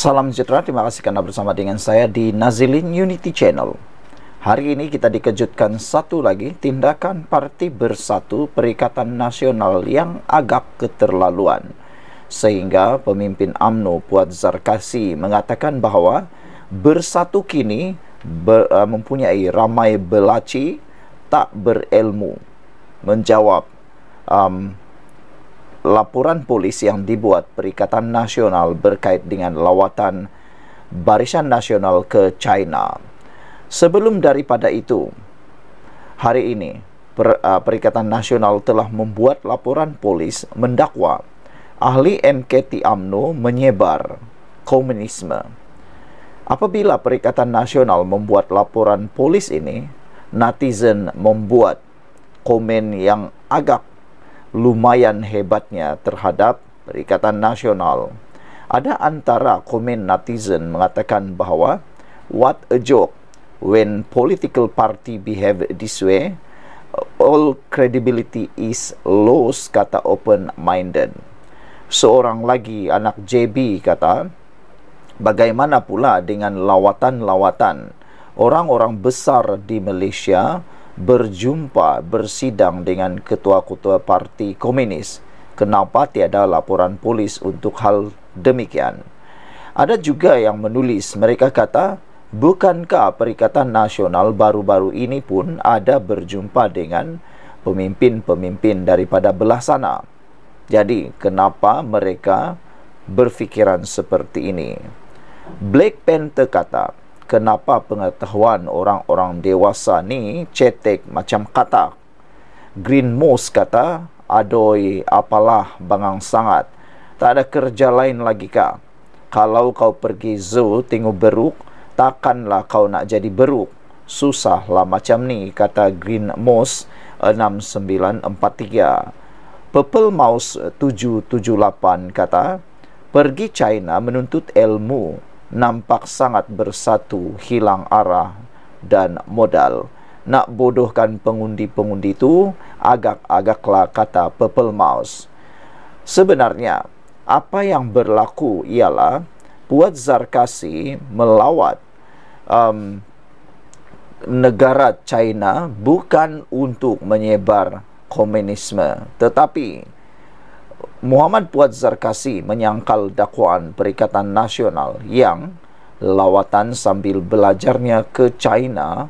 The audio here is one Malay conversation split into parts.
Salam sejahtera, terima kasih kerana bersama dengan saya di Nazilin Unity Channel. Hari ini kita dikejutkan satu lagi tindakan Parti Bersatu Perikatan Nasional yang agak keterlaluan. Sehingga pemimpin AMNO Puat Zarkasi mengatakan bahawa Bersatu kini ber, uh, mempunyai ramai belaci tak berilmu menjawab um, laporan polis yang dibuat Perikatan Nasional berkait dengan lawatan Barisan Nasional ke China. Sebelum daripada itu, hari ini per, uh, Perikatan Nasional telah membuat laporan polis mendakwa ahli MKT AMNO menyebar komunisme. Apabila Perikatan Nasional membuat laporan polis ini, netizen membuat komen yang agak lumayan hebatnya terhadap Perikatan Nasional. Ada antara komen netizen mengatakan bahawa What a joke when political party behave this way All credibility is lost kata open-minded Seorang lagi anak JB kata Bagaimana pula dengan lawatan-lawatan Orang-orang besar di Malaysia Mereka berjumpa bersidang dengan ketua-ketua parti komunis. Kenapa tiada laporan polis untuk hal demikian? Ada juga yang menulis, mereka kata, bukankah Perikatan Nasional baru-baru ini pun ada berjumpa dengan pemimpin-pemimpin daripada belah sana? Jadi, kenapa mereka berfikiran seperti ini? Black Panther kata, kenapa pengetahuan orang-orang dewasa ni cetek macam kata. Green Moss kata, adoi apalah bangang sangat. Tak ada kerja lain lagi ka. Kalau kau pergi zoo tengok beruk, takkanlah kau nak jadi beruk. susah lah macam ni, kata Green Moss 6943. Purple Mouse 778 kata, pergi China menuntut ilmu nampak sangat bersatu, hilang arah dan modal. Nak bodohkan pengundi-pengundi itu, agak-agaklah kata Purple Mouse. Sebenarnya, apa yang berlaku ialah buat Zarkasi melawat um, negara China bukan untuk menyebar komunisme, tetapi Muhammad Buat Zarkasi menyangkal dakwaan Perikatan Nasional yang lawatan sambil belajarnya ke China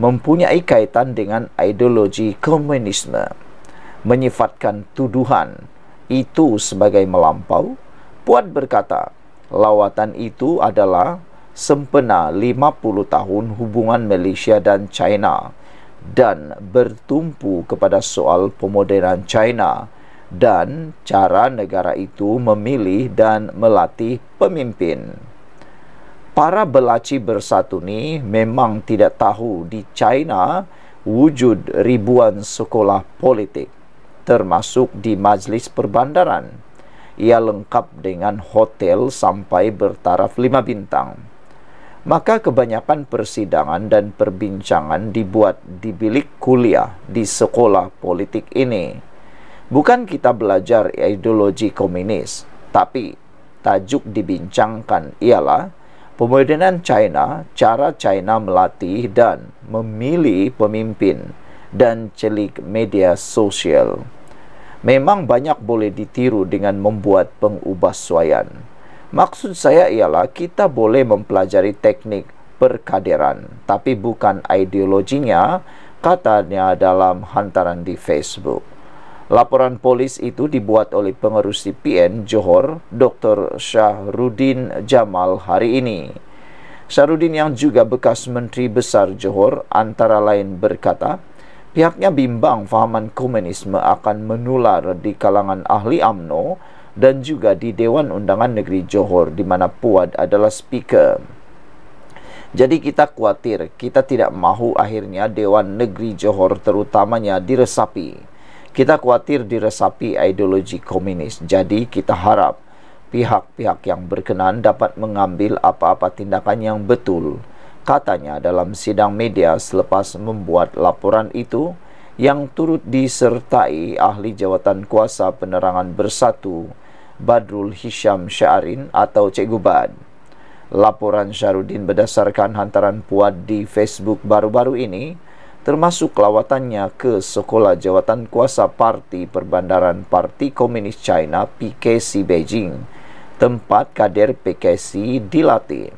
mempunyai kaitan dengan ideologi komunisme menyifatkan tuduhan itu sebagai melampau Puat berkata lawatan itu adalah sempena 50 tahun hubungan Malaysia dan China dan bertumpu kepada soal pemodenan China dan cara negara itu memilih dan melatih pemimpin. Para belaci bersatu ini memang tidak tahu di China wujud ribuan sekolah politik termasuk di majlis perbandaran. Ia lengkap dengan hotel sampai bertaraf lima bintang. Maka kebanyakan persidangan dan perbincangan dibuat di bilik kuliah di sekolah politik ini. Bukan kita belajar ideologi komunis, tapi tajuk dibincangkan ialah pemodenan China, cara China melatih dan memilih pemimpin dan celik media sosial. Memang banyak boleh ditiru dengan membuat pengubahsuaian. Maksud saya ialah kita boleh mempelajari teknik perkaderan, tapi bukan ideologinya, katanya dalam hantaran di Facebook. Laporan polis itu dibuat oleh pengurus CPN Johor, Dr. Syahrudin Jamal hari ini. Syahrudin yang juga bekas Menteri Besar Johor antara lain berkata, pihaknya bimbang fahaman komunisme akan menular di kalangan ahli AMNO dan juga di Dewan Undangan Negeri Johor di mana Puad adalah speaker. Jadi kita khawatir, kita tidak mahu akhirnya Dewan Negeri Johor terutamanya diresapi. Kita khawatir diresapi ideologi komunis. Jadi kita harap pihak-pihak yang berkenan dapat mengambil apa-apa tindakan yang betul. Katanya dalam sidang media selepas membuat laporan itu yang turut disertai ahli jawatan kuasa penerangan bersatu Badrul Hisham Syarin atau Cikgu Bad. Laporan Syarudin berdasarkan hantaran puat di Facebook baru-baru ini termasuk lawatannya ke Sekolah Jawatan Kuasa Parti Perbandaran Parti Komunis China PKC Beijing, tempat kader PKC dilatih.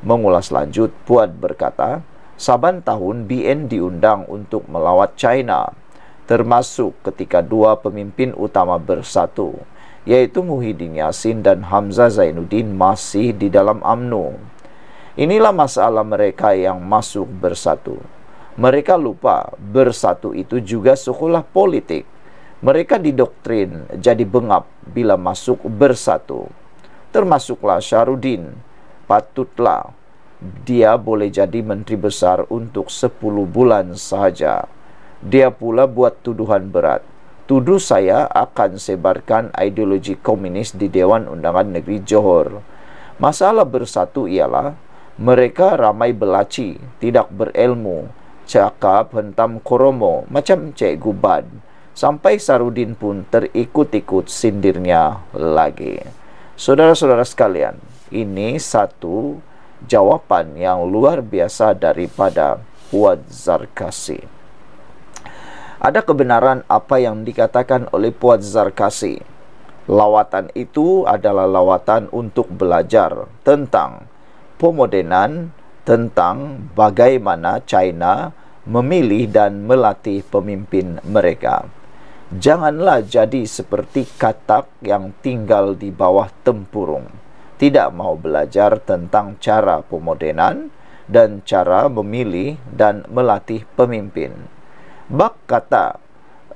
Mengulas lanjut, Puat berkata, Saban tahun BN diundang untuk melawat China, termasuk ketika dua pemimpin utama bersatu, yaitu Muhyiddin Yassin dan Hamzah Zainuddin masih di dalam AMNO. Inilah masalah mereka yang masuk bersatu. Mereka lupa bersatu itu juga sekolah politik. Mereka didoktrin jadi bengap bila masuk bersatu. Termasuklah Syarudin. Patutlah dia boleh jadi menteri besar untuk 10 bulan sahaja. Dia pula buat tuduhan berat. Tuduh saya akan sebarkan ideologi komunis di Dewan Undangan Negeri Johor. Masalah bersatu ialah mereka ramai belaci, tidak berilmu, cakap hentam kromo macam cikgu Bad. Sampai Sarudin pun terikut-ikut sindirnya lagi. Saudara-saudara sekalian, ini satu jawapan yang luar biasa daripada Puat Zarkasi. Ada kebenaran apa yang dikatakan oleh Puat Zarkasi. Lawatan itu adalah lawatan untuk belajar tentang pemodenan, tentang bagaimana China memilih dan melatih pemimpin mereka. Janganlah jadi seperti katak yang tinggal di bawah tempurung. Tidak mau belajar tentang cara pemodenan dan cara memilih dan melatih pemimpin. Bak kata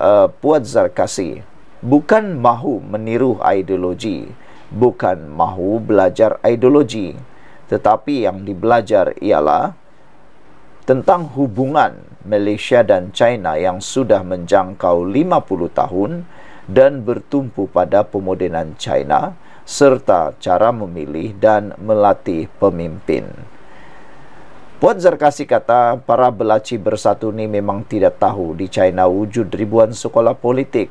uh, eh, Puat Zarkasi, bukan mahu meniru ideologi, bukan mahu belajar ideologi tetapi yang dibelajar ialah tentang hubungan Malaysia dan China yang sudah menjangkau 50 tahun dan bertumpu pada pemodenan China serta cara memilih dan melatih pemimpin. Puan Zarkasi kata para belaci bersatu ini memang tidak tahu di China wujud ribuan sekolah politik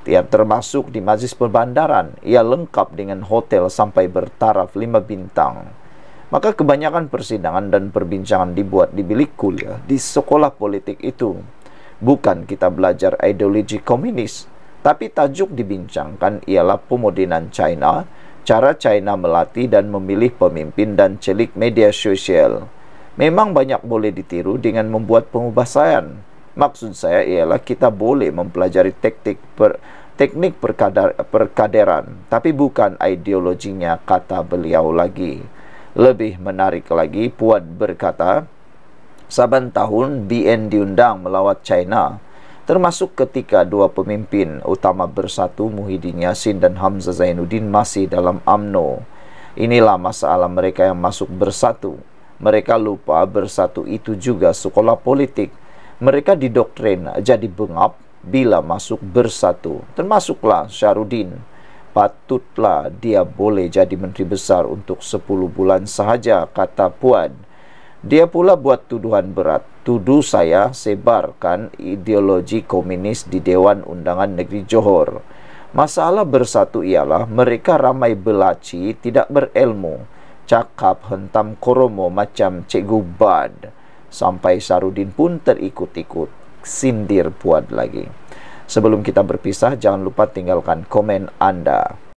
Tiap termasuk di Majlis Perbandaran, ia lengkap dengan hotel sampai bertaraf lima bintang. Maka kebanyakan persidangan dan perbincangan dibuat di bilik kuliah di sekolah politik itu. Bukan kita belajar ideologi komunis, tapi tajuk dibincangkan ialah pemodenan China, cara China melatih dan memilih pemimpin dan celik media sosial. Memang banyak boleh ditiru dengan membuat pengubahsaian, Maksud saya ialah kita boleh mempelajari taktik per, teknik perkadar, perkaderan tapi bukan ideologinya kata beliau lagi. Lebih menarik lagi Puan berkata Saban tahun BN diundang melawat China termasuk ketika dua pemimpin utama bersatu Muhyiddin Yassin dan Hamzah Zainuddin masih dalam AMNO. Inilah masalah mereka yang masuk bersatu. Mereka lupa bersatu itu juga sekolah politik mereka didoktrin jadi bengap bila masuk bersatu termasuklah Syarudin patutlah dia boleh jadi menteri besar untuk 10 bulan sahaja kata Puan dia pula buat tuduhan berat tuduh saya sebarkan ideologi komunis di Dewan Undangan Negeri Johor masalah bersatu ialah mereka ramai belaci tidak berilmu cakap hentam koromo macam cikgu bad sampai Sarudin pun terikut-ikut sindir buat lagi. Sebelum kita berpisah, jangan lupa tinggalkan komen Anda.